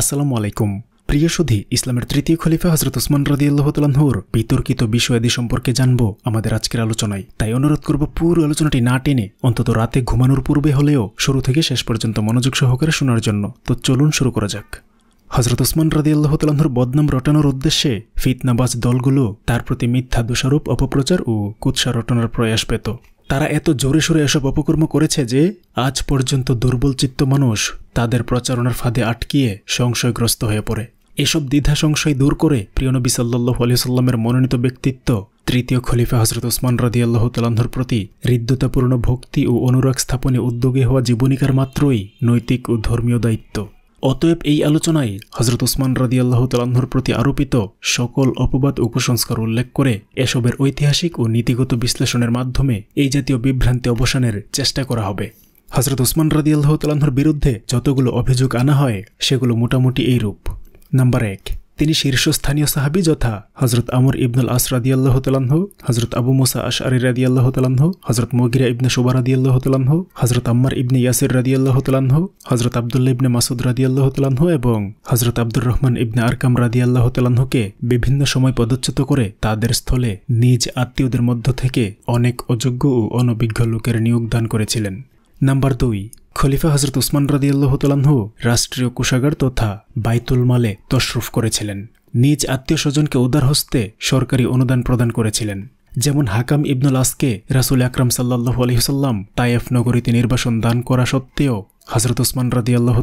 আসসালামু আলাইকুম প্রিয় সুধী ইসলামের তৃতীয় খলিফা হজরত ওসমান রদিয়াল্লাহতালাহুর বিতর্কিত বিষয়াদি সম্পর্কে জানব আমাদের আজকের আলোচনায় তাই অনুরোধ করব পুরো আলোচনাটি না টেনে অন্তত রাতে ঘুমানোর পূর্বে হলেও শুরু থেকে শেষ পর্যন্ত মনোযোগ সহকারে শোনার জন্য তো চলুন শুরু করা যাক হজরত উসমান রাদি আল্লাহতালাহুর বদনাম রটানোর উদ্দেশ্যে ফিতনাবাজ দলগুলো তার প্রতি মিথ্যা দোষারোপ অপপ্রচার ও কুৎসা রটনার প্রয়াস পেত তারা এত জোরে সোরে এসব অপকর্ম করেছে যে আজ পর্যন্ত দুর্বলচিত্ত মানুষ তাদের প্রচারণার ফাঁদে আটকিয়ে সংশয়গ্রস্ত হয়ে পড়ে এসব দ্বিধা সংশয় দূর করে প্রিয়নবী সাল্লাহ সাল্লামের মনোনীত ব্যক্তিত্ব তৃতীয় খলিফা হজরত ওসমান রাদি আল্লাহ প্রতি হৃদ্যতাপূর্ণ ভক্তি ও অনুরাগ স্থাপনে উদ্যোগী হওয়া জীবনিকার মাত্রই নৈতিক ও ধর্মীয় দায়িত্ব অতএব এই আলোচনায় হজরত ওসমান রাদি আল্লাহ তালাহুর প্রতি আরোপিত সকল অপবাদ ও কুসংস্কার উল্লেখ করে এসবের ঐতিহাসিক ও নীতিগত বিশ্লেষণের মাধ্যমে এই জাতীয় বিভ্রান্তি অবসানের চেষ্টা করা হবে হজরত ওসমান রাদি আল্লাহ তালাহুর বিরুদ্ধে যতগুলো অভিযোগ আনা হয় সেগুলো মোটামুটি এই রূপ নাম্বার এক তিনি শীর্ষস্থানীয় সাহাবি যথা হজরত আমর ইবনুল আস রাদিয়াল্লাহ তালাহ হজরত আবু মোসা আশ আরি আল্লাহ তালাহ হজরত মগিরা ইবনে শোভা আল্লাহ তালাহ হজরত আম্মার ইবনে ইয়াসির আল্লাহ তালাহ হজরত আবদুল্লা ইবনে মাসুদ রাদিয়াল্লাহ তালাহ এবং হজরত আব্দুর রহমান ইবনে আরকাম রাদিয়াল্লাহ তালাহকে বিভিন্ন সময় পদচ্যুত করে তাদের স্থলে নিজ আত্মীয়দের মধ্য থেকে অনেক অযোগ্য ও অনভিজ্ঞ লোকের নিয়োগ দান করেছিলেন নাম্বার দুই খলিফা হজরত উসমান রাদিয়াল্লাহতালাহু রাষ্ট্রীয় কোষাগার তথা বাইতুল মালে তশরুফ করেছিলেন নিজ আত্মীয় স্বজনকে উদার হস্তে সরকারি অনুদান প্রদান করেছিলেন যেমন হাকাম ইবনুল আসকে রাসুল আকরাম সাল্লাহু আলহিহসাল্লাম তায়েফ নগরীতে নির্বাসন দান করা সত্ত্বেও হজরত উসমান রাদি আল্লাহ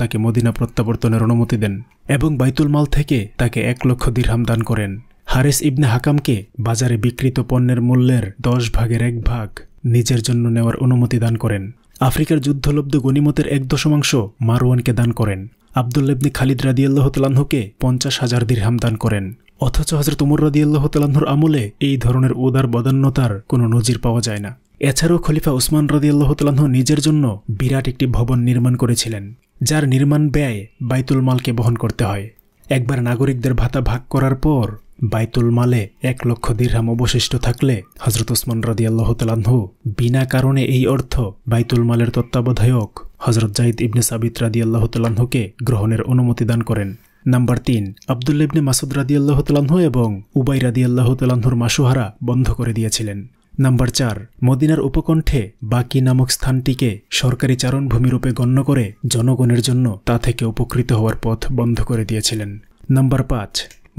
তাকে মদিনা প্রত্যাবর্তনের অনুমতি দেন এবং বাইতুল মাল থেকে তাকে এক লক্ষ দিরহাম দান করেন হারেস ইবনে হাকামকে বাজারে বিকৃত পণ্যের মূল্যের দশ ভাগের এক ভাগ নিজের জন্য নেওয়ার অনুমতি দান করেন আফ্রিকার যুদ্ধলব্ধ গণিমতের এক দশমাংশ মারওয়ানকে দান করেন আবদুল্লাবনি খালিদ আল্লাহ তালাহকে পঞ্চাশ হাজার দিরহাম দান করেন অথচ হজরত উমর রাদিয়াল্লাহ তালাহর আমলে এই ধরনের উদার বদান্যতার কোনো নজির পাওয়া যায় না এছাড়াও খলিফা উসমান রাদিয়াল্লাহ তালাহ নিজের জন্য বিরাট একটি ভবন নির্মাণ করেছিলেন যার নির্মাণ ব্যয় বাইতুল মালকে বহন করতে হয় একবার নাগরিকদের ভাতা ভাগ করার পর বাইতুল মালে এক লক্ষ দীর্হাম অবশিষ্ট থাকলে হজরত ওসমান আল্লাহ তালাহু বিনা কারণে এই অর্থ বাইতুল মালের তত্ত্বাবধায়ক হজরত জাহিদ ইবনে সাবিত আল্লাহ তালাহুকে গ্রহণের অনুমতি দান করেন নাম্বার তিন আবদুল্লা ইবনে মাসুদ রাদিয়াল্লাহ তালাহু এবং উবাই রাদিয়াল্লাহ তালাহুর মাসুহারা বন্ধ করে দিয়েছিলেন নাম্বার চার মদিনার উপকণ্ঠে বাকি নামক স্থানটিকে সরকারি চারণভূমিরূপে গণ্য করে জনগণের জন্য তা থেকে উপকৃত হওয়ার পথ বন্ধ করে দিয়েছিলেন নাম্বার পাঁচ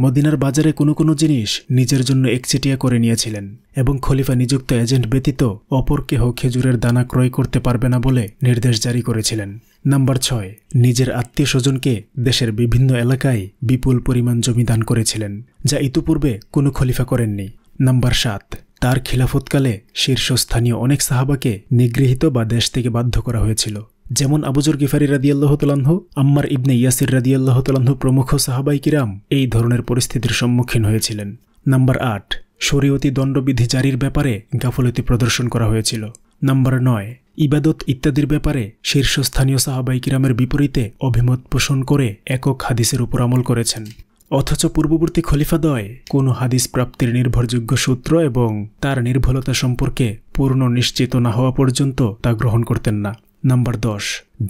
মদিনার বাজারে কোনো কোনো জিনিস নিজের জন্য একচেটিয়া করে নিয়েছিলেন এবং খলিফা নিযুক্ত এজেন্ট ব্যতীত অপর কেহ খেজুরের দানা ক্রয় করতে পারবে না বলে নির্দেশ জারি করেছিলেন নাম্বার ছয় নিজের আত্মীয় স্বজনকে দেশের বিভিন্ন এলাকায় বিপুল পরিমাণ জমি দান করেছিলেন যা ইতিপূর্বে কোনো খলিফা করেননি নাম্বার সাত তার খিলাফতকালে শীর্ষস্থানীয় অনেক সাহাবাকে নিগৃহীত বা দেশ থেকে বাধ্য করা হয়েছিল যেমন আবুজুর গিফারি রাদিয়াল্লাহ তোলাহ আম্মার ইবনে ইয়াসির রাদিয়াল্লাহ তোলাহ প্রমুখ সাহাবাই কিরাম এই ধরনের পরিস্থিতির সম্মুখীন হয়েছিলেন নাম্বার আট শরীয়তি দণ্ডবিধি জারির ব্যাপারে গাফলতি প্রদর্শন করা হয়েছিল নাম্বার নয় ইবাদত ইত্যাদির ব্যাপারে শীর্ষস্থানীয় সাহাবাই কিরামের বিপরীতে অভিমত পোষণ করে একক হাদিসের উপর আমল করেছেন অথচ পূর্ববর্তী খলিফাদয় কোনো হাদিস প্রাপ্তির নির্ভরযোগ্য সূত্র এবং তার নির্ভলতা সম্পর্কে পূর্ণ নিশ্চিত না হওয়া পর্যন্ত তা গ্রহণ করতেন না নাম্বার দশ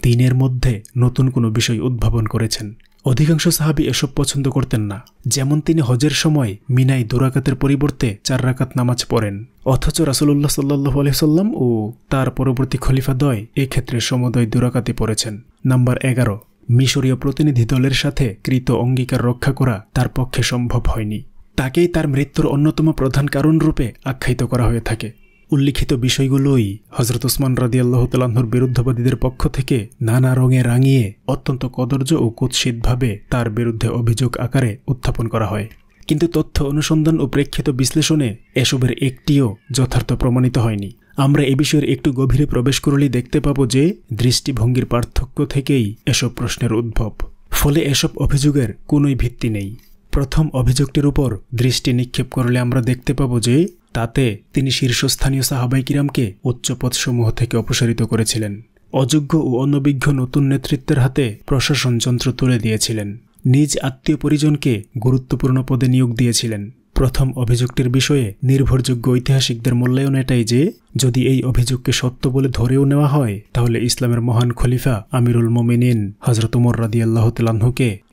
দিনের মধ্যে নতুন কোনো বিষয় উদ্ভাবন করেছেন অধিকাংশ সাহাবি এসব পছন্দ করতেন না যেমন তিনি হজের সময় মিনাই দুরাকাতের পরিবর্তে চার রাকাত নামাজ পড়েন অথচ রাসুল্লাহ সাল্লাহ আলহিসাল্লাম ও তার পরবর্তী খলিফাদয় দ্বয় এক্ষেত্রে সমদয় দুরাকাতি পড়েছেন নাম্বার এগারো মিশরীয় প্রতিনিধি দলের সাথে কৃত অঙ্গীকার রক্ষা করা তার পক্ষে সম্ভব হয়নি তাকেই তার মৃত্যুর অন্যতম প্রধান কারণ রূপে আখ্যায়িত করা হয়ে থাকে উল্লিখিত বিষয়গুলোই হজরত ওসমান রাদিয়াল্লাহ তালাহর বিরুদ্ধবাদীদের পক্ষ থেকে নানা রঙে রাঙিয়ে অত্যন্ত কদর্য ও কুৎসিতভাবে তার বিরুদ্ধে অভিযোগ আকারে উত্থাপন করা হয় কিন্তু তথ্য অনুসন্ধান ও প্রেক্ষিত বিশ্লেষণে এসবের একটিও যথার্থ প্রমাণিত হয়নি আমরা এ বিষয়ের একটু গভীরে প্রবেশ করলেই দেখতে পাব যে দৃষ্টিভঙ্গির পার্থক্য থেকেই এসব প্রশ্নের উদ্ভব ফলে এসব অভিযোগের কোনোই ভিত্তি নেই প্রথম অভিযোগটির উপর দৃষ্টি নিক্ষেপ করলে আমরা দেখতে পাব যে তাতে তিনি শীর্ষস্থানীয় সাহাবাই কিরামকে উচ্চপদসমূহ থেকে অপসারিত করেছিলেন অযোগ্য ও অনভিজ্ঞ নতুন নেতৃত্বের হাতে প্রশাসন যন্ত্র তুলে দিয়েছিলেন নিজ আত্মীয় পরিজনকে গুরুত্বপূর্ণ পদে নিয়োগ দিয়েছিলেন প্রথম অভিযোগটির বিষয়ে নির্ভরযোগ্য ঐতিহাসিকদের মূল্যায়ন এটাই যে যদি এই অভিযোগকে সত্য বলে ধরেও নেওয়া হয় তাহলে ইসলামের মহান খলিফা আমিরুল মোমিনিন হজরত উমর রাদি আল্লাহ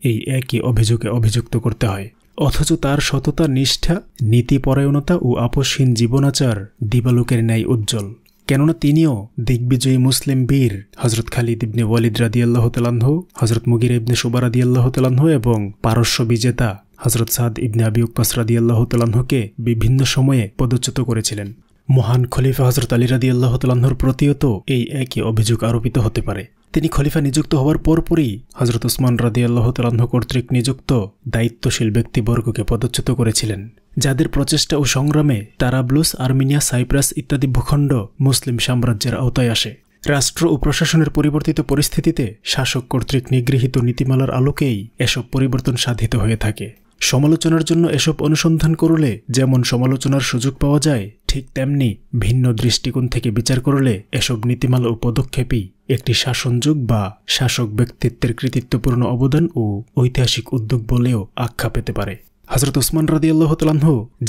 এই একই অভিযোগে অভিযুক্ত করতে হয় অথচ তার সততা নিষ্ঠা নীতিপরায়ণতা ও আপসহীন জীবনাচার দিবালোকের ন্যায় উজ্জ্বল কেননা তিনিও দিগ্বিজয়ী মুসলিম বীর হজরত খালিদ ইবনে ওয়ালিদ রাদিয়াল্লাহ তালাহ হজরত মুগির ইবনে সুবা রাদিয়াল্লাহ তালাহ এবং পারস্য বিজেতা হজরত সাদ ইবনে আবি উক্কাস রাদিয়াল্লাহ তালাহকে বিভিন্ন সময়ে পদচ্যুত করেছিলেন মহান খলিফা হজরত আলী রাদি আল্লাহ প্রতিও তো এই একই অভিযোগ আরোপিত হতে পারে তিনি খলিফা নিযুক্ত হওয়ার পরপরই হজরত ওসমান রাদি আল্লাহ কর্তৃক নিযুক্ত দায়িত্বশীল ব্যক্তিবর্গকে পদচ্যুত করেছিলেন যাদের প্রচেষ্টা ও সংগ্রামে তারাবলুস আর্মেনিয়া সাইপ্রাস ইত্যাদি ভূখণ্ড মুসলিম সাম্রাজ্যের আওতায় আসে রাষ্ট্র ও প্রশাসনের পরিবর্তিত পরিস্থিতিতে শাসক কর্তৃক নিগৃহীত নীতিমালার আলোকেই এসব পরিবর্তন সাধিত হয়ে থাকে সমালোচনার জন্য এসব অনুসন্ধান করলে যেমন সমালোচনার সুযোগ পাওয়া যায় ঠিক তেমনি ভিন্ন দৃষ্টিকোণ থেকে বিচার করলে এসব নীতিমালা ও পদক্ষেপই একটি শাসনযোগ বা শাসক ব্যক্তিত্বের কৃতিত্বপূর্ণ অবদান ও ঐতিহাসিক উদ্যোগ বলেও আখ্যা পেতে পারে হজরত ওসমান রাদি আল্লাহতালাহ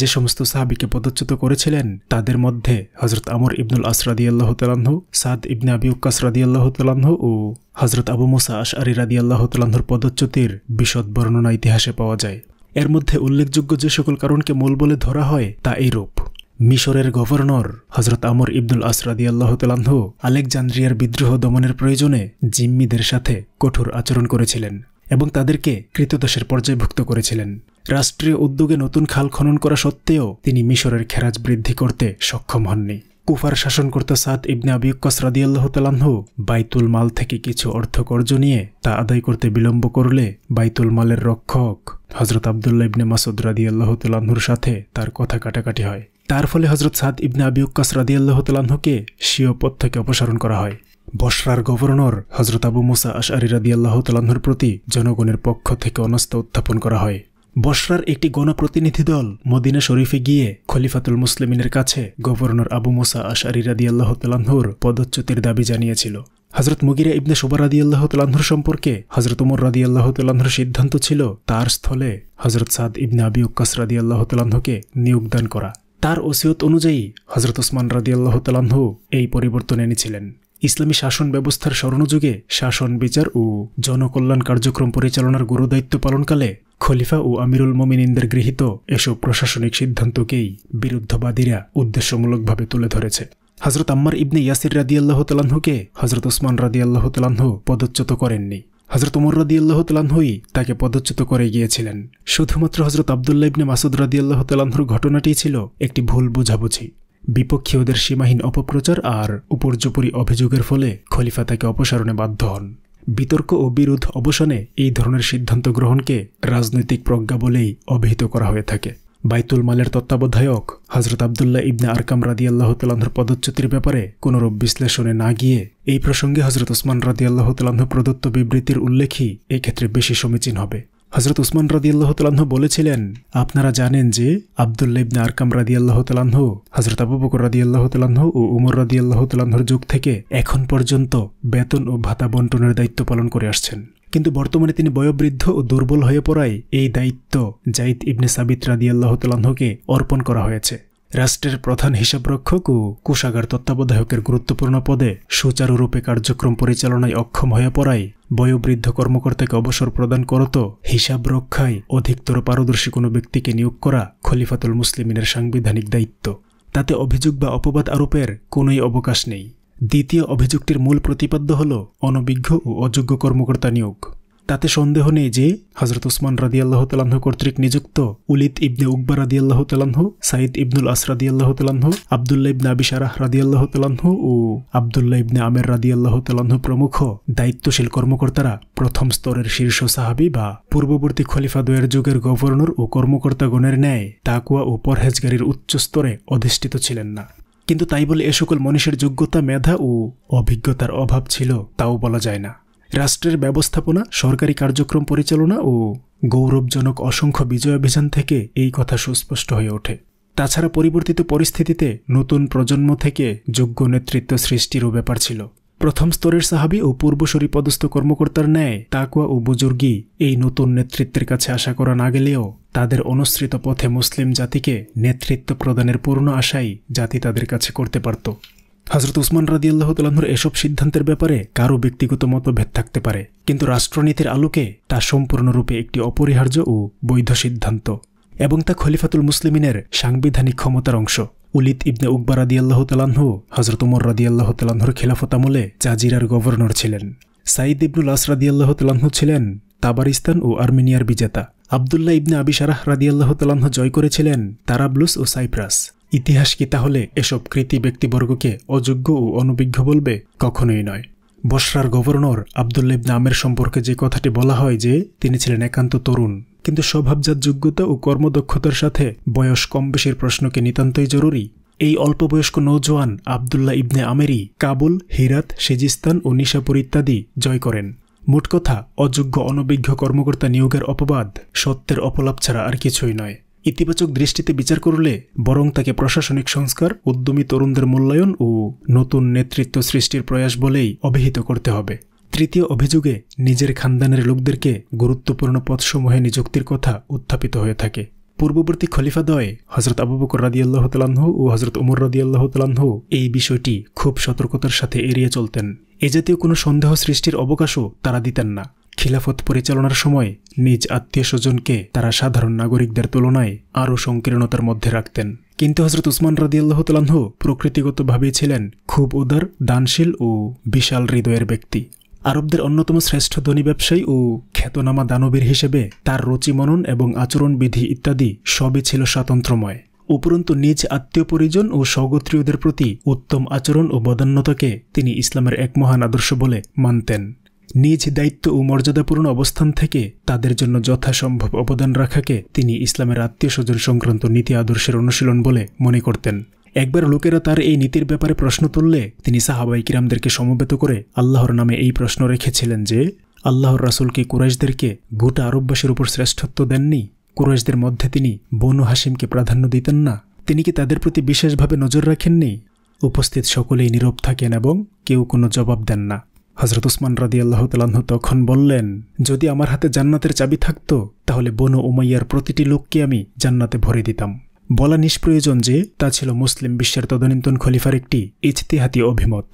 যে সমস্ত সাহাবিকে পদচ্যুত করেছিলেন তাদের মধ্যে হজরত আমর ইবনুল আসরাদি আল্লাহ আল্লাহতালাহ সাদ ইবনে আবি উক্কাস রাদি আল্লাহতালাহ ও হজরত আবু মোসা আশ আরি রাদি আল্লাহতালাহর পদচ্যুতির বিশদ বর্ণনা ইতিহাসে পাওয়া যায় এর মধ্যে উল্লেখযোগ্য যে সকল কারণকে মূল বলে ধরা হয় তা এইরূপ মিশরের গভর্নর হজরত আমর ইবদুল আসরাদি আল্লাহতালাহ আলেকজান্দ্রিয়ার বিদ্রোহ দমনের প্রয়োজনে জিম্মিদের সাথে কঠোর আচরণ করেছিলেন এবং তাদেরকে কৃতদাসের পর্যায়ভুক্ত করেছিলেন রাষ্ট্রীয় উদ্যোগে নতুন খাল খনন করা সত্ত্বেও তিনি মিশরের খেরাজ বৃদ্ধি করতে সক্ষম হননি কুফার শাসনকর্তা সাদ ইবনে আবিয়ক্কস রাদিয়াল্লাহতালাহ বাইতুল মাল থেকে কিছু অর্থ কর্য নিয়ে তা আদায় করতে বিলম্ব করলে বাইতুল মালের রক্ষক হজরত আবদুল্লা ইবনে মাসুদ রাদিয়াল্লাহতালাহুর সাথে তার কথা কাটাকাটি হয় তার ফলে হজরত সাদ ইবনে আবিউক্কাস আল্লাহ তালাহকে স্বীয় পদ থেকে অপসারণ করা হয় বসরার গভর্নর হজরত আবু মুসা আশআরি আল্লাহ তালাহর প্রতি জনগণের পক্ষ থেকে অনাস্থা উত্থাপন করা হয় বসরার একটি গণপ্রতিনিধি দল মদিনা শরীফে গিয়ে খলিফাতুল মুসলিমিনের কাছে গভর্নর আবু মুসা আশআরি আল্লাহ তালাহুর পদচ্যুতির দাবি জানিয়েছিল হজরত মুগিরা ইবনে সুবার রাদি আল্লাহ তালাহর সম্পর্কে হজরত উমর রাদি আল্লাহ তালাহর সিদ্ধান্ত ছিল তার স্থলে হজরত সাদ ইবনে আবি উক্কাস রাদি আল্লাহ তালাহকে নিয়োগদান করা তার ওসিয়ত অনুযায়ী হজরত ওসমান রাদিয়াল্লাহ তালাহু এই পরিবর্তন এনেছিলেন ইসলামী শাসন ব্যবস্থার স্মরণযুগে শাসন বিচার ও জনকল্যাণ কার্যক্রম পরিচালনার গুরুদায়িত্ব পালনকালে খলিফা ও আমিরুল মোমিনিনদের গৃহীত এসব প্রশাসনিক সিদ্ধান্তকেই বিরুদ্ধবাদীরা উদ্দেশ্যমূলকভাবে তুলে ধরেছে হজরত আম্মার ইবনে ইয়াসির রাদিয়াল্লাহ তালাহুকে হজরত ওসমান রাদিয়াল্লাহ তালাহু পদচ্যুত করেননি হজরত উমর রদিয়াল্লাহ তালাহই তাকে পদচ্যুত করে গিয়েছিলেন শুধুমাত্র হজরত আবদুল্লা ইবনে মাসুদ রদিয়াল্লাহ তালাহর ঘটনাটি ছিল একটি ভুল বোঝাবুঝি ওদের সীমাহীন অপপ্রচার আর উপর্যুপরি অভিযোগের ফলে খলিফা তাকে অপসারণে বাধ্য হন বিতর্ক ও বিরোধ অবসানে এই ধরনের সিদ্ধান্ত গ্রহণকে রাজনৈতিক প্রজ্ঞা বলেই অভিহিত করা হয়ে থাকে বাইতুল মালের তত্ত্বাবধায়ক হজরত আবদুল্লাহ ইবনে আরকাম রাদি আল্লাহ তালাহর পদচ্যুতির ব্যাপারে কোনোরূপ বিশ্লেষণে না গিয়ে এই প্রসঙ্গে হজরত উসমান রাদি আল্লাহ তালাহ প্রদত্ত বিবৃতির উল্লেখই এক্ষেত্রে বেশি সমীচীন হবে হজরত উসমান রাদি আল্লাহ তালাহ বলেছিলেন আপনারা জানেন যে আবদুল্লা ইবনে আরকাম রাদি আল্লাহ তালাহ হজরত আবুবকর বকর রাদি আল্লাহ ও উমর রাদি আল্লাহ যুগ থেকে এখন পর্যন্ত বেতন ও ভাতা বন্টনের দায়িত্ব পালন করে আসছেন কিন্তু বর্তমানে তিনি বয়োবৃদ্ধ ও দুর্বল হয়ে পড়ায় এই দায়িত্ব জাইদ ইবনে সাবিত রাদিয়াল্লাহ অর্পণ করা হয়েছে রাষ্ট্রের প্রধান হিসাবরক্ষক ও কুশাগার তত্ত্বাবধায়কের গুরুত্বপূর্ণ পদে সুচারুরূপে কার্যক্রম পরিচালনায় অক্ষম হয়ে পড়ায় বয়োবৃদ্ধ কর্মকর্তাকে অবসর প্রদান করত হিসাব রক্ষায় অধিকতর পারদর্শী কোনো ব্যক্তিকে নিয়োগ করা খলিফাতুল মুসলিমিনের সাংবিধানিক দায়িত্ব তাতে অভিযোগ বা অপবাদ আরোপের কোনোই অবকাশ নেই দ্বিতীয় অভিযুক্তির মূল প্রতিপাদ্য হল অনভিজ্ঞ ও অযোগ্য কর্মকর্তা নিয়োগ তাতে সন্দেহ নেই যে হজরত ওসমান রাদিয়াল্লাহ তালাহ কর্তৃক নিযুক্ত উলিত ইবনে উকবা রাদিয়াল্লাহ তালাহ সাইদ ইবনুল আস আল্লাহ তালাহ আবদুল্লা ইবনে আবিসারাহ রাদিয়াল্লাহ তালাহ ও আবদুল্লা ইবনে আমের রাদিয়াল্লাহ তালাহ প্রমুখ দায়িত্বশীল কর্মকর্তারা প্রথম স্তরের শীর্ষ সাহাবি বা পূর্ববর্তী খলিফাদয়ের যুগের গভর্নর ও কর্মকর্তাগণের ন্যায় তাকুয়া ও পরহেজগারির উচ্চ স্তরে অধিষ্ঠিত ছিলেন না কিন্তু তাই বলে এ সকল মানুষের যোগ্যতা মেধা ও অভিজ্ঞতার অভাব ছিল তাও বলা যায় না রাষ্ট্রের ব্যবস্থাপনা সরকারি কার্যক্রম পরিচালনা ও গৌরবজনক অসংখ্য বিজয় অভিযান থেকে এই কথা সুস্পষ্ট হয়ে ওঠে তাছাড়া পরিবর্তিত পরিস্থিতিতে নতুন প্রজন্ম থেকে যোগ্য নেতৃত্ব সৃষ্টিরও ব্যাপার ছিল প্রথম স্তরের সাহাবি ও পূর্বসরী পদস্থ কর্মকর্তার ন্যায় তাকুয়া ও বুজুর্গি এই নতুন নেতৃত্বের কাছে আশা করা না গেলেও তাদের অনুসৃত পথে মুসলিম জাতিকে নেতৃত্ব প্রদানের পূর্ণ আশাই জাতি তাদের কাছে করতে পারত হজরত উসমান রাজি আল্লাহ তালাহুর এসব সিদ্ধান্তের ব্যাপারে কারও ব্যক্তিগত মতভেদ থাকতে পারে কিন্তু রাষ্ট্রনীতির আলোকে তা সম্পূর্ণরূপে একটি অপরিহার্য ও বৈধ সিদ্ধান্ত এবং তা খলিফাতুল মুসলিমিনের সাংবিধানিক ক্ষমতার অংশ উলিত ইবনে উকবা রাদিয়াল্লাহ তালাহু হজরত উমর রাদিয়াল্লাহ তালাহুর খিলাফত আমলে জাজিরার গভর্নর ছিলেন সাঈদ ইবনুল আস রাদিয়াল্লাহ তালাহু ছিলেন তাবারিস্তান ও আর্মেনিয়ার বিজেতা আবদুল্লাহ ইবনে আবিসারাহ রাদিয়াল্লাহ তালাহ জয় করেছিলেন তারাবলুস ও সাইপ্রাস ইতিহাস কি তাহলে এসব কৃতি ব্যক্তিবর্গকে অযোগ্য ও অনভিজ্ঞ বলবে কখনোই নয় বসরার গভর্নর আবদুল্লা ইবনে আমের সম্পর্কে যে কথাটি বলা হয় যে তিনি ছিলেন একান্ত তরুণ কিন্তু স্বভাবজাত যোগ্যতা ও কর্মদক্ষতার সাথে বয়স কম বেশির প্রশ্নকে নিতান্তই জরুরি এই অল্পবয়স্ক নৌজওয়ান আবদুল্লাহ ইবনে আমেরি কাবুল হিরাত সেজিস্তান ও নিশাপুর ইত্যাদি জয় করেন মোট কথা অযোগ্য অনভিজ্ঞ কর্মকর্তা নিয়োগের অপবাদ সত্যের অপলাপ ছাড়া আর কিছুই নয় ইতিবাচক দৃষ্টিতে বিচার করলে বরং তাকে প্রশাসনিক সংস্কার উদ্যমী তরুণদের মূল্যায়ন ও নতুন নেতৃত্ব সৃষ্টির প্রয়াস বলেই অভিহিত করতে হবে তৃতীয় অভিযোগে নিজের খানদানের লোকদেরকে গুরুত্বপূর্ণ পথসমূহে নিযুক্তির কথা উত্থাপিত হয়ে থাকে পূর্ববর্তী খলিফাদয় হজরত আবু বকর রাদিয়াল্লাহ তালাহু ও হজরত উমর রাদিয়াল্লাহ তালাহু এই বিষয়টি খুব সতর্কতার সাথে এড়িয়ে চলতেন এ জাতীয় কোনো সন্দেহ সৃষ্টির অবকাশও তারা দিতেন না খিলাফত পরিচালনার সময় নিজ আত্মীয় স্বজনকে তারা সাধারণ নাগরিকদের তুলনায় আরও সংকীর্ণতার মধ্যে রাখতেন কিন্তু হজরত উসমান রাদিয়াল্লাহ তালাহু প্রকৃতিগতভাবেই ছিলেন খুব উদার দানশীল ও বিশাল হৃদয়ের ব্যক্তি আরবদের অন্যতম শ্রেষ্ঠ ধনী ব্যবসায়ী ও খ্যাতনামা দানবীর হিসেবে তার রচিমনন এবং আচরণবিধি ইত্যাদি সবই ছিল স্বাতন্ত্র্যময় উপরন্তু নিজ আত্মীয় পরিজন ও স্বগোত্রীয়দের প্রতি উত্তম আচরণ ও বদান্যতাকে তিনি ইসলামের এক মহান আদর্শ বলে মানতেন নিজ দায়িত্ব ও মর্যাদাপূর্ণ অবস্থান থেকে তাদের জন্য যথাসম্ভব অবদান রাখাকে তিনি ইসলামের আত্মীয় স্বজন সংক্রান্ত নীতি আদর্শের অনুশীলন বলে মনে করতেন একবার লোকেরা তার এই নীতির ব্যাপারে প্রশ্ন তুললে তিনি সাহাবাই কিরামদেরকে সমবেত করে আল্লাহর নামে এই প্রশ্ন রেখেছিলেন যে আল্লাহর রাসুল কি কুরাইশদেরকে গোটা আরববাসীর উপর শ্রেষ্ঠত্ব দেননি কুরাইশদের মধ্যে তিনি বনু হাসিমকে প্রাধান্য দিতেন না তিনি কি তাদের প্রতি বিশেষভাবে নজর রাখেননি উপস্থিত সকলেই নীরব থাকেন এবং কেউ কোনো জবাব দেন না হজরত উসমান রাদি আল্লাহ তালাহ তখন বললেন যদি আমার হাতে জান্নাতের চাবি থাকত তাহলে বনু উমাইয়ার প্রতিটি লোককে আমি জান্নাতে ভরে দিতাম বলা নিষ্প্রয়োজন যে তা ছিল মুসলিম বিশ্বের তদনীন্তন খলিফার একটি ইজতিহাতি অভিমত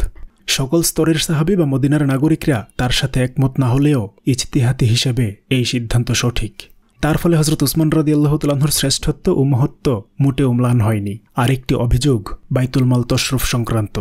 সকল স্তরের সাহাবি বা মদিনার নাগরিকরা তার সাথে একমত না হলেও ইজতিহাতি হিসেবে এই সিদ্ধান্ত সঠিক তার ফলে হজরত উসমান রদি আল্লাহতুল্লাহর শ্রেষ্ঠত্ব ও মহত্ব মোটেও ম্লান হয়নি আরেকটি অভিযোগ বাইতুল মাল তশরফ সংক্রান্ত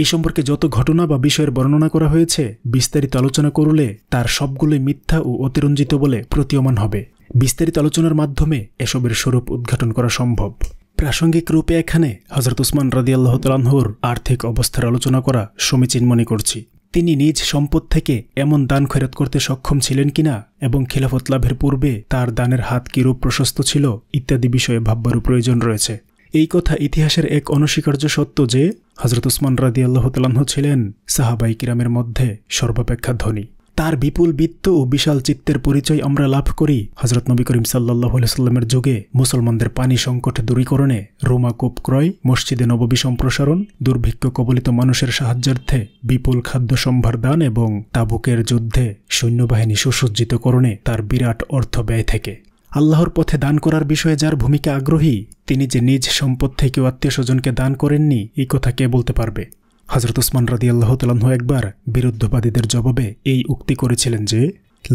এই সম্পর্কে যত ঘটনা বা বিষয়ের বর্ণনা করা হয়েছে বিস্তারিত আলোচনা করলে তার সবগুলোই মিথ্যা ও অতিরঞ্জিত বলে প্রতীয়মান হবে বিস্তারিত আলোচনার মাধ্যমে এসবের স্বরূপ উদ্ঘাটন করা সম্ভব প্রাসঙ্গিক রূপে এখানে হজরত উসমান রাজিয়াল্লাহ তালাহর আর্থিক অবস্থার আলোচনা করা সমীচীন মনে করছি তিনি নিজ সম্পদ থেকে এমন দান খৈরাত করতে সক্ষম ছিলেন কিনা এবং খিলাফত লাভের পূর্বে তার দানের হাত কিরূপ প্রশস্ত ছিল ইত্যাদি বিষয়ে ভাববারও প্রয়োজন রয়েছে এই কথা ইতিহাসের এক অনস্বীকার্য সত্য যে হজরত উসমান রাদি আল্লাহ তালাহ ছিলেন সাহাবাই কিরামের মধ্যে সর্বাপেক্ষা ধনী তার বিপুল বৃত্ত ও বিশাল চিত্তের পরিচয় আমরা লাভ করি হজরত নবী করিম সাল্লাহ সাল্লামের যুগে মুসলমানদের পানি সংকট দূরীকরণে রোমা কোপ ক্রয় মসজিদে নববী সম্প্রসারণ দুর্ভিক্ষ কবলিত মানুষের সাহায্যার্থে বিপুল খাদ্য সম্ভার দান এবং তাবুকের যুদ্ধে সৈন্যবাহিনী সুসজ্জিত করণে তার বিরাট অর্থ ব্যয় থেকে আল্লাহর পথে দান করার বিষয়ে যার ভূমিকা আগ্রহী তিনি যে নিজ সম্পদ থেকে আত্মীয় স্বজনকে দান করেননি এই কথা কে বলতে পারবে হজরত উসমান রাদি আল্লাহতালাহ একবার বিরুদ্ধবাদীদের জবাবে এই উক্তি করেছিলেন যে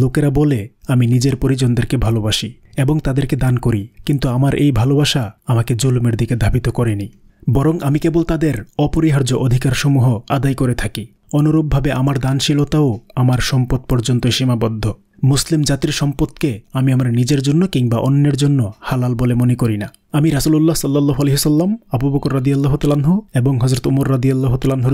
লোকেরা বলে আমি নিজের পরিজনদেরকে ভালোবাসি এবং তাদেরকে দান করি কিন্তু আমার এই ভালোবাসা আমাকে জুলুমের দিকে ধাবিত করেনি বরং আমি কেবল তাদের অপরিহার্য অধিকারসমূহ আদায় করে থাকি অনুরূপভাবে আমার দানশীলতাও আমার সম্পদ পর্যন্ত সীমাবদ্ধ মুসলিম জাতির সম্পদকে আমি আমার নিজের জন্য কিংবা অন্যের জন্য হালাল বলে মনে করি না আমি রাসুল্লাহ সাল্লাহ আলহিসাল্লাম আবু বকর রাদি আল্লাহ এবং হজরত উমর রাদি আল্লাহ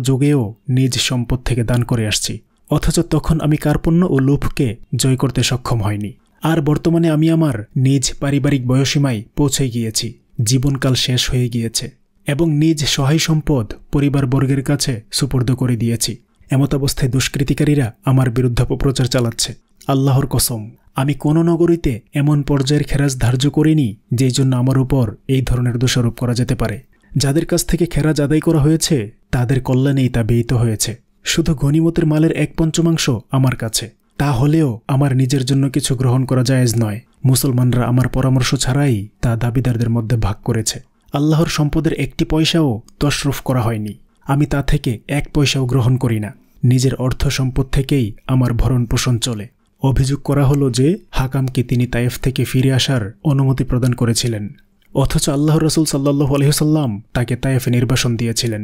যোগেও নিজ সম্পদ থেকে দান করে আসছি অথচ তখন আমি কার্পণ্য ও লোভকে জয় করতে সক্ষম হয়নি আর বর্তমানে আমি আমার নিজ পারিবারিক বয়সীমায় পৌঁছে গিয়েছি জীবনকাল শেষ হয়ে গিয়েছে এবং নিজ সহায় সম্পদ পরিবারবর্গের কাছে সুপর্দ করে দিয়েছি এমতাবস্থায় দুষ্কৃতিকারীরা আমার বিরুদ্ধে অপপ্রচার চালাচ্ছে আল্লাহর কসম আমি কোনো নগরীতে এমন পর্যায়ের খেরাজ ধার্য করিনি যেই জন্য আমার উপর এই ধরনের দোষারোপ করা যেতে পারে যাদের কাছ থেকে খেরাজ আদায় করা হয়েছে তাদের কল্যাণেই তা ব্যয়িত হয়েছে শুধু গণিমতের মালের এক পঞ্চমাংশ আমার কাছে তা হলেও আমার নিজের জন্য কিছু গ্রহণ করা জায়েজ নয় মুসলমানরা আমার পরামর্শ ছাড়াই তা দাবিদারদের মধ্যে ভাগ করেছে আল্লাহর সম্পদের একটি পয়সাও তশরুফ করা হয়নি আমি তা থেকে এক পয়সাও গ্রহণ করি না নিজের অর্থ সম্পদ থেকেই আমার ভরণ পোষণ চলে অভিযোগ করা হলো যে হাকামকে তিনি তায়েফ থেকে ফিরে আসার অনুমতি প্রদান করেছিলেন অথচ আল্লাহ রসুল সাল্লাহ আলহিহসাল্লাম তাকে তায়েফে নির্বাসন দিয়েছিলেন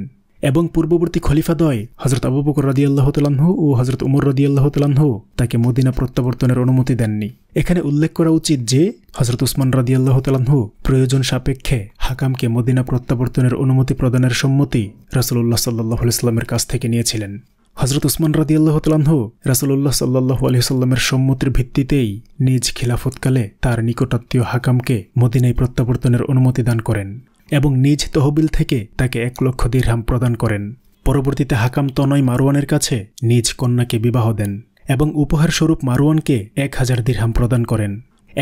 এবং পূর্ববর্তী খলিফাদয় হজরত আবু বকর রদিয়াল্লাহতালাহু ও হজরত উমর রদিয়াল্লাহতালাহু তাকে মদিনা প্রত্যাবর্তনের অনুমতি দেননি এখানে উল্লেখ করা উচিত যে হজরত উসমান রদিয়াল্লাহতালাহু প্রয়োজন সাপেক্ষে হাকামকে মদিনা প্রত্যাবর্তনের অনুমতি প্রদানের সম্মতি রসুল্লাহ সাল্লাহ ইসলামের কাছ থেকে নিয়েছিলেন হজরত উসমান রাদি তালাহ রাসুল্লাহ সাল্লাহু আলহিহাল্লামের সম্মতির ভিত্তিতেই নিজ খিলাফতকালে তার নিকটাত্মীয় হাকামকে মদিনায় প্রত্যাবর্তনের অনুমতি দান করেন এবং নিজ তহবিল থেকে তাকে এক লক্ষ দীর্হাম প্রদান করেন পরবর্তীতে হাকাম তনয় মারওয়ানের কাছে নিজ কন্যাকে বিবাহ দেন এবং উপহারস্বরূপ মারোয়ানকে মারওয়ানকে এক হাজার দীর্হাম প্রদান করেন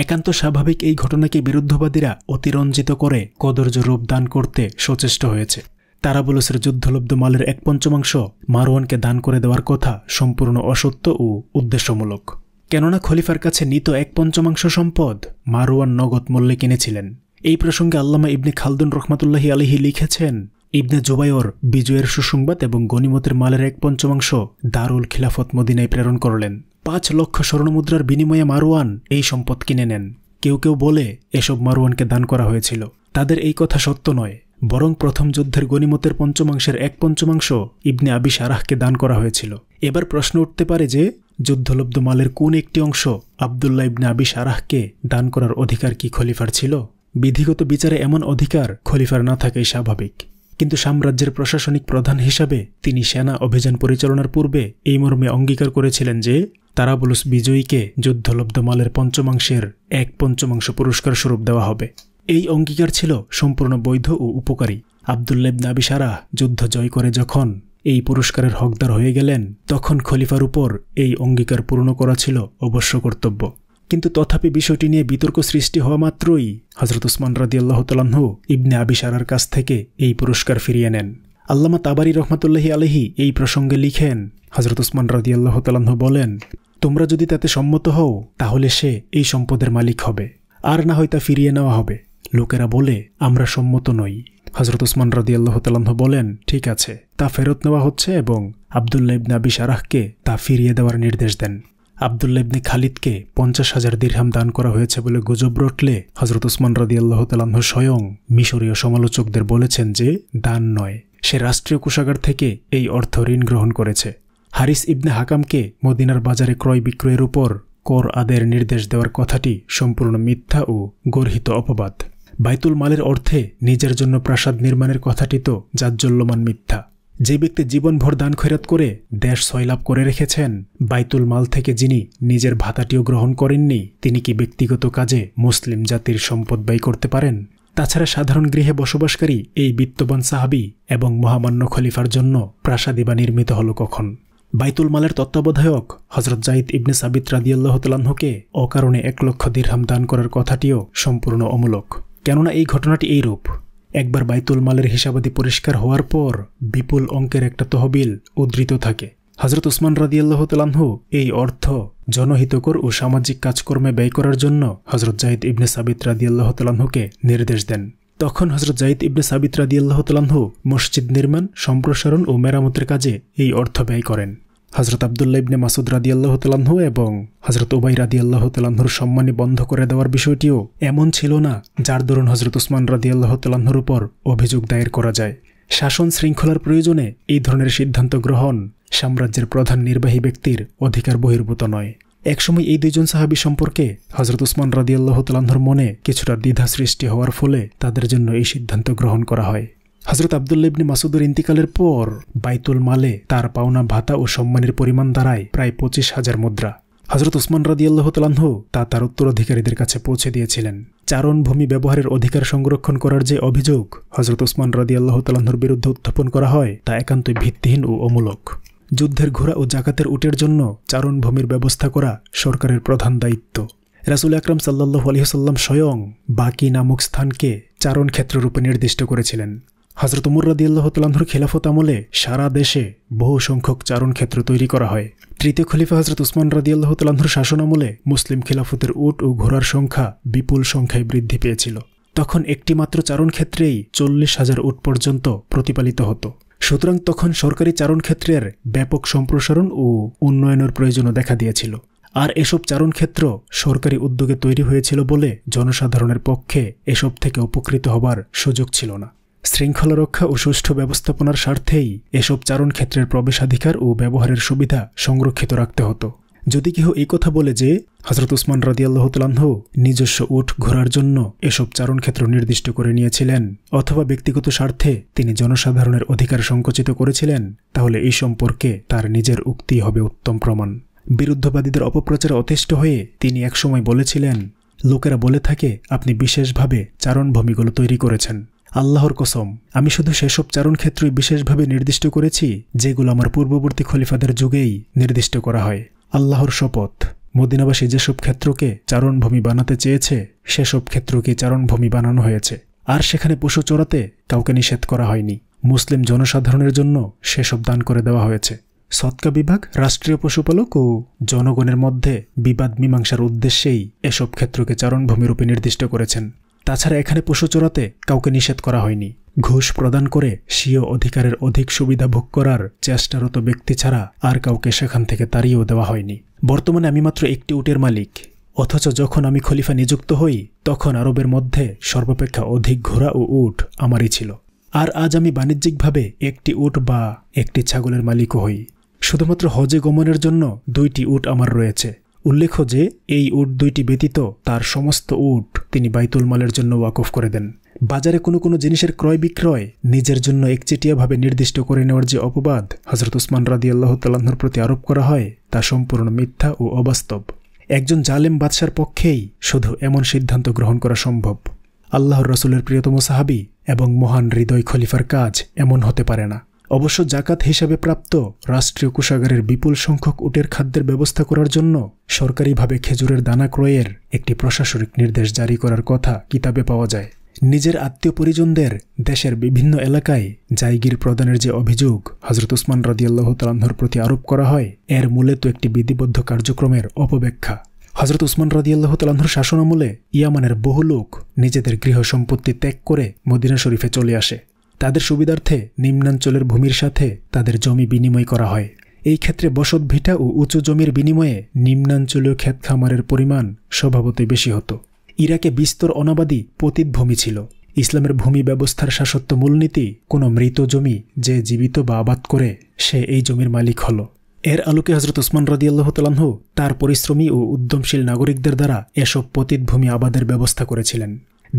একান্ত স্বাভাবিক এই ঘটনাকে বিরুদ্ধবাদীরা অতিরঞ্জিত করে কদর্য রূপ দান করতে সচেষ্ট হয়েছে তারাবুলসের যুদ্ধলব্ধ মালের এক পঞ্চমাংশ মারওয়ানকে দান করে দেওয়ার কথা সম্পূর্ণ অসত্য ও উদ্দেশ্যমূলক কেননা খলিফার কাছে নিত এক পঞ্চমাংশ সম্পদ মারওয়ান নগদ মূল্যে কিনেছিলেন এই প্রসঙ্গে আল্লামা ইবনে খালদুন রহমাতুল্লাহি আলহি লিখেছেন ইবনে জুবায়র বিজয়ের সুসংবাদ এবং গণিমতের মালের এক পঞ্চমাংশ দারুল খিলাফত মদিনায় প্রেরণ করলেন পাঁচ লক্ষ স্বর্ণমুদ্রার বিনিময়ে মারওয়ান এই সম্পদ কিনে নেন কেউ কেউ বলে এসব মারওয়ানকে দান করা হয়েছিল তাদের এই কথা সত্য নয় বরং প্রথম যুদ্ধের গণিমতের পঞ্চমাংশের এক পঞ্চমাংশ ইবনে আবি সারাহকে দান করা হয়েছিল এবার প্রশ্ন উঠতে পারে যে যুদ্ধলব্ধ মালের কোন একটি অংশ আবদুল্লাহ ইবনে আবি আরাহকে দান করার অধিকার কি খলিফার ছিল বিধিগত বিচারে এমন অধিকার খলিফার না থাকাই স্বাভাবিক কিন্তু সাম্রাজ্যের প্রশাসনিক প্রধান হিসাবে তিনি সেনা অভিযান পরিচালনার পূর্বে এই মর্মে অঙ্গীকার করেছিলেন যে তারাবুলুস বিজয়ীকে যুদ্ধলব্ধ মালের পঞ্চমাংশের এক পঞ্চমাংশ পুরস্কার স্বরূপ দেওয়া হবে এই অঙ্গীকার ছিল সম্পূর্ণ বৈধ ও উপকারী নাবি আবিসারা যুদ্ধ জয় করে যখন এই পুরস্কারের হকদার হয়ে গেলেন তখন খলিফার উপর এই অঙ্গীকার পূর্ণ করা ছিল অবশ্য কর্তব্য কিন্তু তথাপি বিষয়টি নিয়ে বিতর্ক সৃষ্টি হওয়া মাত্রই হজরত উসমান আল্লাহ তালাহ ইবনে আবিসারার কাছ থেকে এই পুরস্কার ফিরিয়ে নেন আল্লামা তাবারি রহমাতুল্লাহি আলহি এই প্রসঙ্গে লিখেন হজরত উসমান রাদিয়াল্লাহ তালাহ বলেন তোমরা যদি তাতে সম্মত হও তাহলে সে এই সম্পদের মালিক হবে আর না হয় তা ফিরিয়ে নেওয়া হবে লোকেরা বলে আমরা সম্মত নই হজরত ওসমান রদি আল্লাহতালাহ বলেন ঠিক আছে তা ফেরত নেওয়া হচ্ছে এবং আবদুল্লা ইবনে আবি সারাহকে তা ফিরিয়ে দেওয়ার নির্দেশ দেন আবদুল্লা ইবনে খালিদকে পঞ্চাশ হাজার দীর্হাম দান করা হয়েছে বলে গুজব রটলে হজরত ওসমান রদি আল্লাহতালাহ স্বয়ং মিশরীয় সমালোচকদের বলেছেন যে দান নয় সে রাষ্ট্রীয় কোষাগার থেকে এই অর্থ ঋণ গ্রহণ করেছে হারিস ইবনে হাকামকে মদিনার বাজারে ক্রয় বিক্রয়ের উপর কর আদের নির্দেশ দেওয়ার কথাটি সম্পূর্ণ মিথ্যা ও গর্হিত অপবাদ বাইতুল মালের অর্থে নিজের জন্য প্রাসাদ নির্মাণের কথাটি তো জাজ্জল্যমান মিথ্যা যে ব্যক্তি জীবনভর দান খৈরাত করে দেশ সয়লাভ করে রেখেছেন বাইতুল মাল থেকে যিনি নিজের ভাতাটিও গ্রহণ করেননি তিনি কি ব্যক্তিগত কাজে মুসলিম জাতির সম্পদ ব্যয় করতে পারেন তাছাড়া সাধারণ গৃহে বসবাসকারী এই বিত্তবান সাহাবি এবং মহামান্য খলিফার জন্য প্রাসাদিবা নির্মিত হল কখন বাইতুল মালের তত্ত্বাবধায়ক হজরত জাহিদ ইবনে সাবিত রাদিয়াল্লাহ তালাহকে অকারণে এক লক্ষ দীর্হাম দান করার কথাটিও সম্পূর্ণ অমূলক কেননা এই ঘটনাটি এই রূপ একবার বাইতুল মালের হিসাবাদি পরিষ্কার হওয়ার পর বিপুল অঙ্কের একটা তহবিল উদ্ধৃত থাকে হজরত উসমান রাদিয়াল্লাহ তালাহু এই অর্থ জনহিতকর ও সামাজিক কাজকর্মে ব্যয় করার জন্য হজরত জাহিদ ইবনে সাবিত রাদিয়াল্লাহ তালাহুকে নির্দেশ দেন তখন হজরত জাইদ ইবনে সাবিত রাদি আল্লাহতালাহ মসজিদ নির্মাণ সম্প্রসারণ ও মেরামতের কাজে এই অর্থ ব্যয় করেন হজরত আবদুল্লা ইবনে মাসুদ রাদি আল্লাহতালাহ এবং হজরত ওবাই রাদি আল্লাহতালাহর সম্মানে বন্ধ করে দেওয়ার বিষয়টিও এমন ছিল না যার দরুন হজরত উসমান রাদি আল্লাহতালাহর উপর অভিযোগ দায়ের করা যায় শাসন শৃঙ্খলার প্রয়োজনে এই ধরনের সিদ্ধান্ত গ্রহণ সাম্রাজ্যের প্রধান নির্বাহী ব্যক্তির অধিকার বহির্ভূত নয় একসময় এই দুইজন সাহাবি সম্পর্কে হজরত উসমান রাদিয়াল্লাহ তালাহর মনে কিছুটা দ্বিধা সৃষ্টি হওয়ার ফলে তাদের জন্য এই সিদ্ধান্ত গ্রহণ করা হয় হজরত আবদুল্লা ইবনি মাসুদের ইন্তিকালের পর বাইতুল মালে তার পাওনা ভাতা ও সম্মানের পরিমাণ দাঁড়ায় প্রায় পঁচিশ হাজার মুদ্রা হজরত উসমান আল্লাহ তালাহ তা তার উত্তরাধিকারীদের কাছে পৌঁছে দিয়েছিলেন চারণভূমি ব্যবহারের অধিকার সংরক্ষণ করার যে অভিযোগ হজরত উসমান আল্লাহ তালাহর বিরুদ্ধে উত্থাপন করা হয় তা একান্তই ভিত্তিহীন ও অমূলক যুদ্ধের ঘোড়া ও জাকাতের উটের জন্য চারণভূমির ব্যবস্থা করা সরকারের প্রধান দায়িত্ব রাসুল আকরাম সাল্লাহ আলহিহসাল্লাম স্বয়ং বাকি নামক স্থানকে চারণ ক্ষেত্ররূপে নির্দিষ্ট করেছিলেন হজরত মুরাদি আল্লাহতালাহর খেলাফত আমলে সারা দেশে বহু সংখ্যক চারণ ক্ষেত্র তৈরি করা হয় তৃতীয় খলিফা হজরত উসমান রাদি আল্লাহতালাহর শাসন আমলে মুসলিম খেলাফতের উট ও ঘোড়ার সংখ্যা বিপুল সংখ্যায় বৃদ্ধি পেয়েছিল তখন একটিমাত্র চারণ ক্ষেত্রেই চল্লিশ হাজার উট পর্যন্ত প্রতিপালিত হতো সুতরাং তখন সরকারি চারণ ক্ষেত্রের ব্যাপক সম্প্রসারণ ও উন্নয়নের প্রয়োজনও দেখা দিয়েছিল আর এসব চারণক্ষেত্র সরকারি উদ্যোগে তৈরি হয়েছিল বলে জনসাধারণের পক্ষে এসব থেকে উপকৃত হবার সুযোগ ছিল না শৃঙ্খলা রক্ষা ও সুষ্ঠু ব্যবস্থাপনার স্বার্থেই এসব চারণক্ষেত্রের প্রবেশাধিকার ও ব্যবহারের সুবিধা সংরক্ষিত রাখতে হতো যদি কেহ এই কথা বলে যে হজরত উসমান রাদিয়াল্লাহ নিজস্ব উঠ ঘোরার জন্য এসব চারণ ক্ষেত্র নির্দিষ্ট করে নিয়েছিলেন অথবা ব্যক্তিগত স্বার্থে তিনি জনসাধারণের অধিকার সংকুচিত করেছিলেন তাহলে এই সম্পর্কে তার নিজের উক্তি হবে উত্তম প্রমাণ বিরুদ্ধবাদীদের অপপ্রচারে অতিষ্ঠ হয়ে তিনি একসময় বলেছিলেন লোকেরা বলে থাকে আপনি বিশেষভাবে চারণভূমিগুলো তৈরি করেছেন আল্লাহর কসম আমি শুধু সেসব চারণ ক্ষেত্রই বিশেষভাবে নির্দিষ্ট করেছি যেগুলো আমার পূর্ববর্তী খলিফাদের যুগেই নির্দিষ্ট করা হয় আল্লাহর শপথ মদিনাবাসী যেসব ক্ষেত্রকে চারণভূমি বানাতে চেয়েছে সেসব ক্ষেত্রকে চারণভূমি বানানো হয়েছে আর সেখানে পশু চোরাতে কাউকে নিষেধ করা হয়নি মুসলিম জনসাধারণের জন্য সেসব দান করে দেওয়া হয়েছে সৎকা বিভাগ রাষ্ট্রীয় পশুপালক ও জনগণের মধ্যে বিবাদ মীমাংসার উদ্দেশ্যেই এসব ক্ষেত্রকে চারণভূমিরূপে নির্দিষ্ট করেছেন তাছাড়া এখানে পশু চোরাতে কাউকে নিষেধ করা হয়নি ঘুষ প্রদান করে স্বীয় অধিকারের অধিক সুবিধা ভোগ করার চেষ্টারত ব্যক্তি ছাড়া আর কাউকে সেখান থেকে তাড়িয়েও দেওয়া হয়নি বর্তমানে আমি মাত্র একটি উটের মালিক অথচ যখন আমি খলিফা নিযুক্ত হই তখন আরবের মধ্যে সর্বাপেক্ষা অধিক ঘোড়া ও উট আমারই ছিল আর আজ আমি বাণিজ্যিকভাবে একটি উট বা একটি ছাগলের মালিকও হই শুধুমাত্র হজে গমনের জন্য দুইটি উট আমার রয়েছে উল্লেখ্য যে এই উট দুইটি ব্যতীত তার সমস্ত উট তিনি বাইতুল মালের জন্য ওয়াকফ করে দেন বাজারে কোনো কোনো জিনিসের ক্রয় বিক্রয় নিজের জন্য একচেটিয়াভাবে নির্দিষ্ট করে নেওয়ার যে অপবাদ হজরত উসমান রাদি আল্লাহ তাল্লাহর প্রতি আরোপ করা হয় তা সম্পূর্ণ মিথ্যা ও অবাস্তব একজন জালেম বাদশার পক্ষেই শুধু এমন সিদ্ধান্ত গ্রহণ করা সম্ভব আল্লাহর রসুলের প্রিয়তম সাহাবি এবং মহান হৃদয় খলিফার কাজ এমন হতে পারে না অবশ্য জাকাত হিসাবে প্রাপ্ত রাষ্ট্রীয় কোষাগারের বিপুল সংখ্যক উটের খাদ্যের ব্যবস্থা করার জন্য সরকারিভাবে খেজুরের দানা ক্রয়ের একটি প্রশাসনিক নির্দেশ জারি করার কথা কিতাবে পাওয়া যায় নিজের আত্মীয় পরিজনদের দেশের বিভিন্ন এলাকায় জায়গির প্রদানের যে অভিযোগ হজরত উসমান রদিয়াল্লাহ তালাহর প্রতি আরোপ করা হয় এর মূলে তো একটি বিধিবদ্ধ কার্যক্রমের অপব্যাখ্যা হজরত উসমান রদিয়াল্লাহ তালাহর শাসন আমলে ইয়ামানের বহু লোক নিজেদের গৃহ সম্পত্তি ত্যাগ করে মদিনা শরীফে চলে আসে তাদের সুবিধার্থে নিম্নাঞ্চলের ভূমির সাথে তাদের জমি বিনিময় করা হয় এই ক্ষেত্রে বসত ভিটা ও উঁচু জমির বিনিময়ে নিম্নাঞ্চলীয় ক্ষেত খামারের পরিমাণ স্বভাবতই বেশি হতো ইরাকে বিস্তর অনাবাদী পতিতভূমি ছিল ইসলামের ভূমি ব্যবস্থার শাসত্ব মূলনীতি কোনো মৃত জমি যে জীবিত বা আবাদ করে সে এই জমির মালিক হল এর আলোকে হজরত ওসমান আল্লাহ তালাহ তার পরিশ্রমী ও উদ্যমশীল নাগরিকদের দ্বারা এসব পতিতভূমি আবাদের ব্যবস্থা করেছিলেন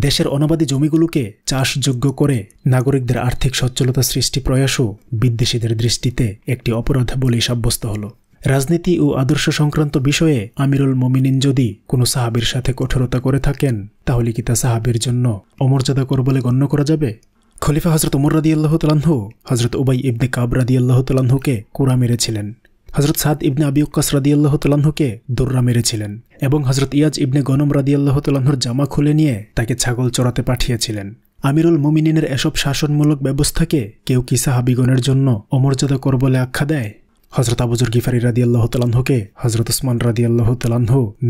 দেশের অনাবাদী জমিগুলোকে চাষযোগ্য করে নাগরিকদের আর্থিক সচ্ছলতা সৃষ্টি প্রয়াসও বিদ্বেষীদের দৃষ্টিতে একটি অপরাধ বলেই সাব্যস্ত হলো রাজনীতি ও আদর্শ সংক্রান্ত বিষয়ে আমিরুল মোমিনিন যদি কোনো সাহাবির সাথে কঠোরতা করে থাকেন তাহলে কি তা সাহাবির জন্য অমর্যাদা কর বলে গণ্য করা যাবে খলিফা হজরত উমর রাদি আল্লাহ তালাহু হজরত উবাই ইবনে কাব রাদি আল্লাহ তালাহুকে কোরা মেরেছিলেন হজরত সাদ ইবনে আবিউকাস রাদি আল্লাহ তালাহুকে দুর্রা মেরেছিলেন এবং হজরত ইয়াজ ইবনে গনম রাদি আল্লাহ তালাহুর জামা খুলে নিয়ে তাকে ছাগল চড়াতে পাঠিয়েছিলেন আমিরুল মোমিনিনের এসব শাসনমূলক ব্যবস্থাকে কেউ কি সাহাবিগণের জন্য অমর্যাদা কর বলে আখ্যা দেয় হজরত আবুজুর গিফারি রাদিয়াল্লাহ তালাহকে হজরত ওসমান রাদিয়াল্লাহ তালাহ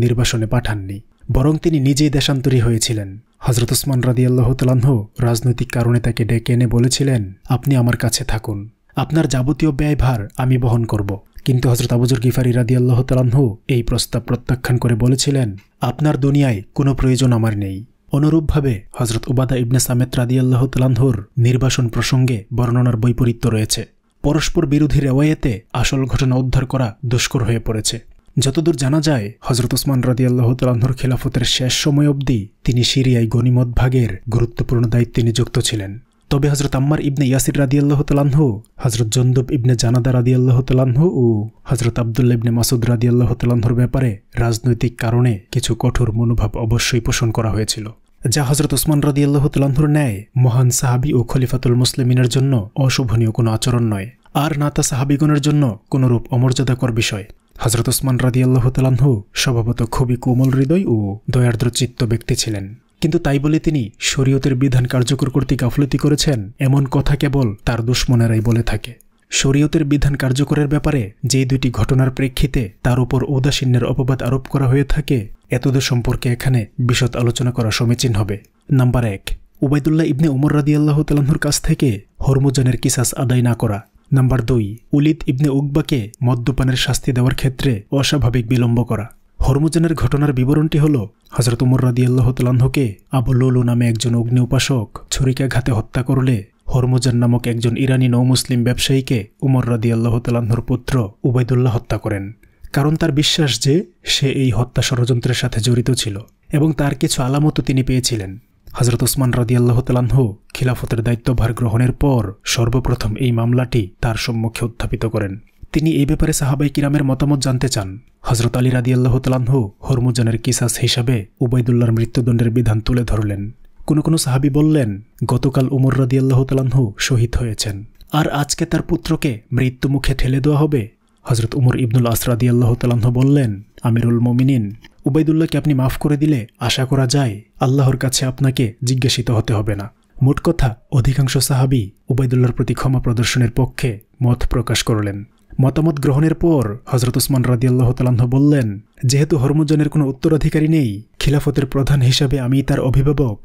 নির্বাসনে পাঠাননি বরং তিনি নিজেই দেশান্তরী হয়েছিলেন হজরত ওসমান রাদিয়াল্লাহ তালাহ রাজনৈতিক কারণে তাকে ডেকে এনে বলেছিলেন আপনি আমার কাছে থাকুন আপনার যাবতীয় ব্যয়ভার আমি বহন করব কিন্তু হজরত আবুজুর গিফারি রাদিয়াল্লাহ তালাহ এই প্রস্তাব প্রত্যাখ্যান করে বলেছিলেন আপনার দুনিয়ায় কোনো প্রয়োজন আমার নেই অনুরূপভাবে হজরত উবাদা ইবনে সামেত রাদিয়াল্লাহ তালাহুর নির্বাসন প্রসঙ্গে বর্ণনার বৈপরীত্য রয়েছে পরস্পর বিরোধী রেওয়ায়েতে আসল ঘটনা উদ্ধার করা দুষ্কর হয়ে পড়েছে যতদূর জানা যায় হজরত ওসমান রাদি আল্লাহতালাহর খেলাফতের শেষ সময় অবধি তিনি সিরিয়ায় গণিমত ভাগের গুরুত্বপূর্ণ দায়িত্বে নিযুক্ত ছিলেন তবে হজরত আম্মার ইবনে ইয়াসির রাদি আল্লাহতালাহ হজরত জন্দুব ইবনে জানাদা রাদি আল্লাহতালাহ ও হজরত আবদুল্লা ইবনে মাসুদ রাদি আল্লাহতালাহর ব্যাপারে রাজনৈতিক কারণে কিছু কঠোর মনোভাব অবশ্যই পোষণ করা হয়েছিল যা হজরত ওসমান আল্লাহ তুলান্ধুর ন্যায় মহান সাহাবি ও খলিফাতুল মুসলিমিনের জন্য অশোভনীয় কোনো আচরণ নয় আর না তা সাহাবিগণের জন্য কোনোরূপ অমর্যাদাকর বিষয় হজরত ওসমান আল্লাহ তালাহু স্বভাবত খুবই কোমল হৃদয় ও দয়ার্দ্রচিত্ত ব্যক্তি ছিলেন কিন্তু তাই বলে তিনি শরীয়তের বিধান কার্যকর করতে গাফলতি করেছেন এমন কথা কেবল তার দুশ্মনেরাই বলে থাকে শরীয়তের বিধান কার্যকরের ব্যাপারে যে দুটি ঘটনার প্রেক্ষিতে তার উপর ঔদাসীন্যের অপবাদ আরোপ করা হয়ে থাকে এতদের সম্পর্কে এখানে বিশদ আলোচনা করা সমীচীন হবে নাম্বার এক উবায়দুল্লাহ ইবনে উমর আল্লাহ তালাহুর কাছ থেকে হরমুজানের কিসাস আদায় না করা নাম্বার দুই উলিত ইবনে উকবাকে মদ্যপানের শাস্তি দেওয়ার ক্ষেত্রে অস্বাভাবিক বিলম্ব করা হরমুজানের ঘটনার বিবরণটি হল হজরত উমর রাদিয়াল্লাহ তালাহুকে আবু নামে একজন অগ্নি উপাসক ছুরিকাঘাতে হত্যা করলে হরমুজান নামক একজন ইরানি নৌ মুসলিম ব্যবসায়ীকে উমর রাদি আল্লাহতালাহর পুত্র উবায়দুল্লাহ হত্যা করেন কারণ তার বিশ্বাস যে সে এই হত্যা ষড়যন্ত্রের সাথে জড়িত ছিল এবং তার কিছু আলামতও তিনি পেয়েছিলেন হজরত ওসমান রাদি আল্লাহতালাহ খিলাফতের দায়িত্বভার গ্রহণের পর সর্বপ্রথম এই মামলাটি তার সম্মুখে উত্থাপিত করেন তিনি এই ব্যাপারে সাহাবাই কিরামের মতামত জানতে চান হজরত আলী রাদি আল্লাহতালাহ হরমুজানের কিসাস হিসাবে উবায়দুল্লার মৃত্যুদণ্ডের বিধান তুলে ধরলেন কোনো কোনো সাহাবি বললেন গতকাল উমর আল্লাহ তালাহ শহীদ হয়েছেন আর আজকে তার পুত্রকে মৃত্যু মুখে ঠেলে দেওয়া হবে হজরত উমর ইবনুল আসরাদি আল্লাহ তালাহ বললেন আমিরুল মমিনিন উবাইদুল্লাহকে আপনি মাফ করে দিলে আশা করা যায় আল্লাহর কাছে আপনাকে জিজ্ঞাসিত হতে হবে না মোট কথা অধিকাংশ সাহাবি উবাইদুল্লাহর প্রতি ক্ষমা প্রদর্শনের পক্ষে মত প্রকাশ করলেন মতামত গ্রহণের পর হজরত উসমান রাদি আল্লাহ তালাহ বললেন যেহেতু হরমজনের কোনো উত্তরাধিকারী নেই খিলাফতের প্রধান হিসাবে আমি তার অভিভাবক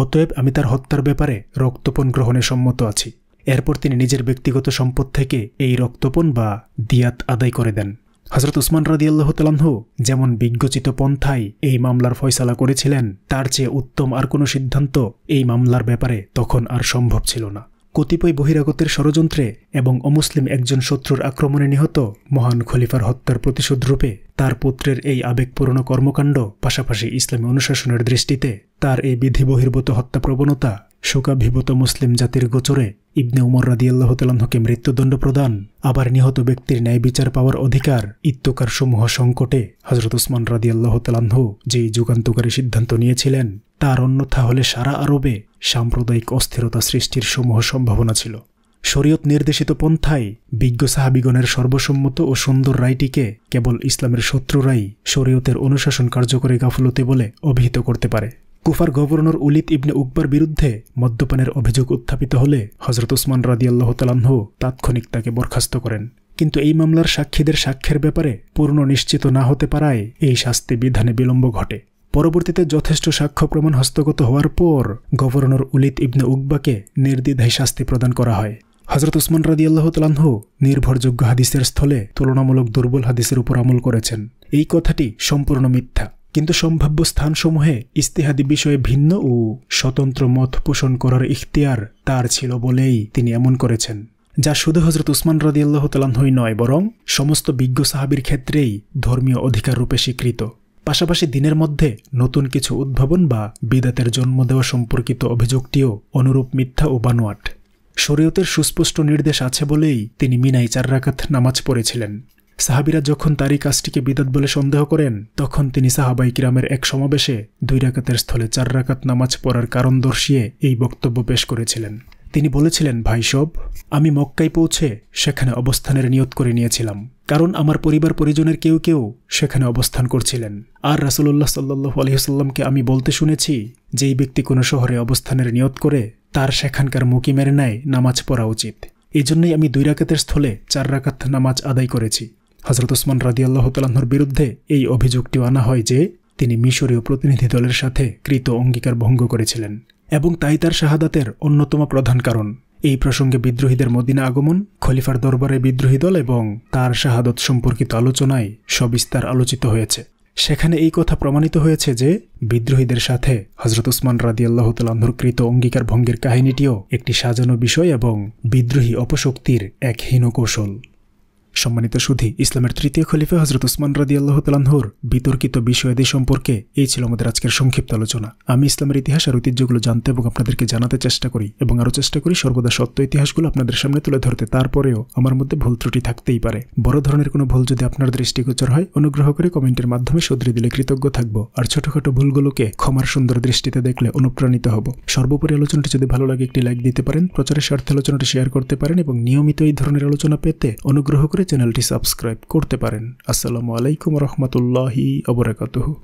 অতএব আমি তার হত্যার ব্যাপারে রক্তপণ গ্রহণে সম্মত আছি এরপর তিনি নিজের ব্যক্তিগত সম্পদ থেকে এই রক্তপণ বা দিয়াত আদায় করে দেন হজরত উসমান রাদিয়াল্লাহ তালাহ যেমন বিজ্ঞচিত পন্থায় এই মামলার ফয়সালা করেছিলেন তার চেয়ে উত্তম আর কোনো সিদ্ধান্ত এই মামলার ব্যাপারে তখন আর সম্ভব ছিল না কতিপয় বহিরাগতের ষড়যন্ত্রে এবং অমুসলিম একজন শত্রুর আক্রমণে নিহত মহান খলিফার হত্যার প্রতিশোধরূপে তার পুত্রের এই আবেগপূর্ণ কর্মকাণ্ড পাশাপাশি ইসলামী অনুশাসনের দৃষ্টিতে তার এই বিধি বহির্ভূত হত্যা প্রবণতা শোকাভিভূত মুসলিম জাতির গোচরে ইবনে উমর আল্লাহ তালাহকে মৃত্যুদণ্ড প্রদান আবার নিহত ব্যক্তির ন্যায় বিচার পাওয়ার অধিকার ইত্যকার সমূহ সংকটে হজরত রাদি আল্লাহ তালাহ যেই যুগান্তকারী সিদ্ধান্ত নিয়েছিলেন তার অন্যথা হলে সারা আরবে সাম্প্রদায়িক অস্থিরতা সৃষ্টির সমূহ সম্ভাবনা ছিল শরীয়ত নির্দেশিত পন্থায় বিজ্ঞ সাহাবিগণের সর্বসম্মত ও সুন্দর রায়টিকে কেবল ইসলামের শত্রুরাই শরীয়তের অনুশাসন কার্যকরী গাফলতি বলে অভিহিত করতে পারে কুফার গভর্নর উলিত ইবনে উকবার বিরুদ্ধে মদ্যপানের অভিযোগ উত্থাপিত হলে হজরত ওসমান রাদিয়াল্লাহ তালাহ তাৎক্ষণিক তাকে বরখাস্ত করেন কিন্তু এই মামলার সাক্ষীদের সাক্ষ্যের ব্যাপারে পূর্ণ নিশ্চিত না হতে পারায় এই শাস্তি বিধানে বিলম্ব ঘটে পরবর্তীতে যথেষ্ট সাক্ষ্য প্রমাণ হস্তগত হওয়ার পর গভর্নর উলিত ইবনে উকবাকে নির্দিধায় শাস্তি প্রদান করা হয় হজরত উসমান রাদি আল্লাহ তালাহ নির্ভরযোগ্য হাদিসের স্থলে তুলনামূলক দুর্বল হাদিসের উপর আমল করেছেন এই কথাটি সম্পূর্ণ মিথ্যা কিন্তু সম্ভাব্য স্থানসমূহে ইস্তেহাদি বিষয়ে ভিন্ন ও স্বতন্ত্র মত পোষণ করার ইখতিয়ার তার ছিল বলেই তিনি এমন করেছেন যা শুধু হজরত উসমান আল্লাহ তালাহই নয় বরং সমস্ত বিজ্ঞ সাহাবির ক্ষেত্রেই ধর্মীয় অধিকার রূপে স্বীকৃত পাশাপাশি দিনের মধ্যে নতুন কিছু উদ্ভাবন বা বিদাতের জন্ম দেওয়া সম্পর্কিত অভিযোগটিও অনুরূপ মিথ্যা ও বানোয়াট শরীয়তের সুস্পষ্ট নির্দেশ আছে বলেই তিনি মিনাই চার রাকাত নামাজ পড়েছিলেন সাহাবিরা যখন তারই কাজটিকে বিদাত বলে সন্দেহ করেন তখন তিনি সাহাবাই কিরামের এক সমাবেশে দুই রাকাতের স্থলে চার রাকাত নামাজ পড়ার কারণ দর্শিয়ে এই বক্তব্য পেশ করেছিলেন তিনি বলেছিলেন ভাইসব আমি মক্কায় পৌঁছে সেখানে অবস্থানের নিয়ত করে নিয়েছিলাম কারণ আমার পরিবার পরিজনের কেউ কেউ সেখানে অবস্থান করছিলেন আর রাসুলুল্লাহ সাল্লু আলহিহাল্লামকে আমি বলতে শুনেছি যেই ব্যক্তি কোনো শহরে অবস্থানের নিয়ত করে তার সেখানকার মুকিমের ন্যায় নামাজ পড়া উচিত এই জন্যই আমি দুই রাকাতের স্থলে চার রাকাত নামাজ আদায় করেছি হজরত ওসমান রাদিয়াল্লাহ তাল্লাহর বিরুদ্ধে এই অভিযোগটি আনা হয় যে তিনি মিশরীয় প্রতিনিধি দলের সাথে কৃত অঙ্গীকার ভঙ্গ করেছিলেন এবং তাই তার শাহাদাতের অন্যতম প্রধান কারণ এই প্রসঙ্গে বিদ্রোহীদের মদিনা আগমন খলিফার দরবারে বিদ্রোহী দল এবং তার শাহাদত সম্পর্কিত আলোচনায় সবিস্তার আলোচিত হয়েছে সেখানে এই কথা প্রমাণিত হয়েছে যে বিদ্রোহীদের সাথে হজরত উসমান রাদি আল্লাহতালাহর কৃত অঙ্গীকার ভঙ্গের কাহিনীটিও একটি সাজানো বিষয় এবং বিদ্রোহী অপশক্তির এক হীন কৌশল সম্মানিত সুধি ইসলামের তৃতীয় খলিফে হজরত উসমান রাদি আল্লাহ তালানহর বিতর্কিত বিষয়াদি সম্পর্কে এই ছিল আমাদের আজকের সংক্ষিপ্ত আলোচনা আমি ইসলামের ইতিহাস আর ঐতিহ্যগুলো জানতে এবং আপনাদেরকে জানাতে চেষ্টা করি এবং আরও চেষ্টা করি সর্বদা সত্য ইতিহাসগুলো আপনাদের সামনে তুলে ধরতে তারপরেও আমার মধ্যে ভুল ত্রুটি থাকতেই পারে বড় ধরনের কোনো ভুল যদি আপনার দৃষ্টিগোচর হয় অনুগ্রহ করে কমেন্টের মাধ্যমে শুধরে দিলে কৃতজ্ঞ থাকব আর ছোটখাটো ভুলগুলোকে ক্ষমার সুন্দর দৃষ্টিতে দেখলে অনুপ্রাণিত হব সর্বোপরি আলোচনাটি যদি ভালো লাগে একটি লাইক দিতে পারেন প্রচারের স্বার্থে আলোচনাটি শেয়ার করতে পারেন এবং নিয়মিত এই ধরনের আলোচনা পেতে অনুগ্রহ করে चैनल को सब्सक्राइब करते পারেন আসসালামু আলাইকুম রাহমাতুল্লাহি ও বরাকাতুহু